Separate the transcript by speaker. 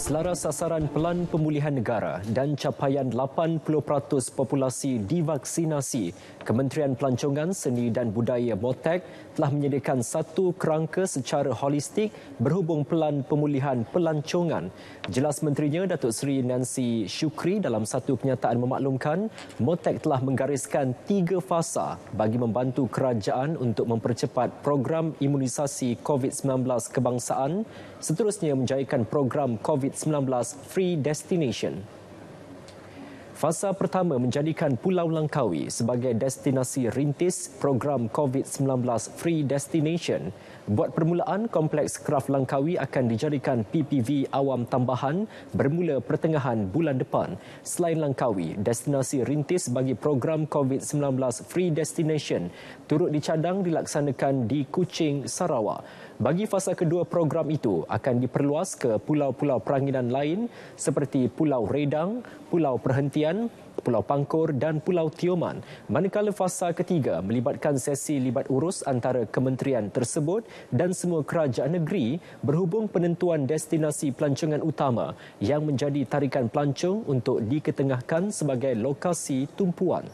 Speaker 1: Selaras sasaran pelan pemulihan negara dan capaian 80% populasi divaksinasi, Kementerian Pelancongan Seni dan Budaya Botek telah menyediakan satu kerangka secara holistik berhubung pelan pemulihan pelancongan. Jelas menterinya Datuk Seri Nancy Shukri dalam satu kenyataan memaklumkan Motek telah menggariskan tiga fasa bagi membantu kerajaan untuk mempercepat program imunisasi COVID-19 kebangsaan seterusnya menjayakan program COVID COVID-19 Free Destination. Fasa pertama menjadikan Pulau Langkawi sebagai destinasi rintis program COVID-19 Free Destination. Buat permulaan, Kompleks Kraf Langkawi akan dijadikan PPV awam tambahan bermula pertengahan bulan depan. Selain Langkawi, destinasi rintis bagi program COVID-19 Free Destination turut dicadang dilaksanakan di Kuching, Sarawak. Bagi fasa kedua program itu akan diperluas ke pulau-pulau peranginan lain seperti Pulau Redang, Pulau Perhentian Kerajaan, Pulau Pangkor dan Pulau Tioman. Manakala fasa ketiga melibatkan sesi libat urus antara kementerian tersebut dan semua kerajaan negeri berhubung penentuan destinasi pelancongan utama yang menjadi tarikan pelancong untuk diketengahkan sebagai lokasi tumpuan.